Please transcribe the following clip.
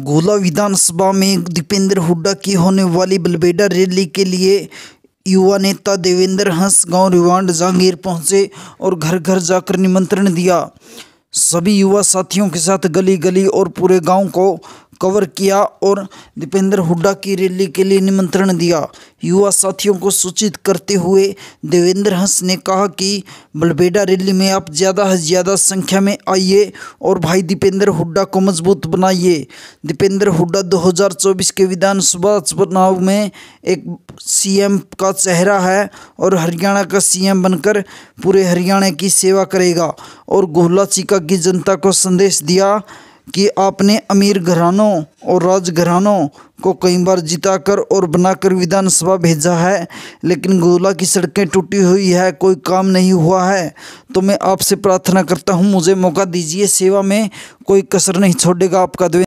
गोला विधानसभा में दीपेंद्र हुड्डा की होने वाली बलबेडा रैली के लिए युवा नेता देवेंद्र हंस गांव रिवांड जहांगीर पहुंचे और घर घर जाकर निमंत्रण दिया सभी युवा साथियों के साथ गली गली और पूरे गांव को कवर किया और दीपेंद्र हुड्डा की रैली के लिए निमंत्रण दिया युवा साथियों को सूचित करते हुए देवेंद्र हंस ने कहा कि बलबेडा रैली में आप ज़्यादा से ज़्यादा संख्या में आइए और भाई दीपेंद्र हुड्डा को मजबूत बनाइए दीपेंद्र हुड्डा 2024 के विधानसभा चुनाव में एक सीएम का चेहरा है और हरियाणा का सीएम बनकर पूरे हरियाणा की सेवा करेगा और गोहला चिका की जनता को संदेश दिया कि आपने अमीर घरानों और राजघरानों को कई बार जिताकर और बनाकर विधानसभा भेजा है लेकिन गोला की सड़कें टूटी हुई है कोई काम नहीं हुआ है तो मैं आपसे प्रार्थना करता हूं मुझे मौका दीजिए सेवा में कोई कसर नहीं छोड़ेगा आपका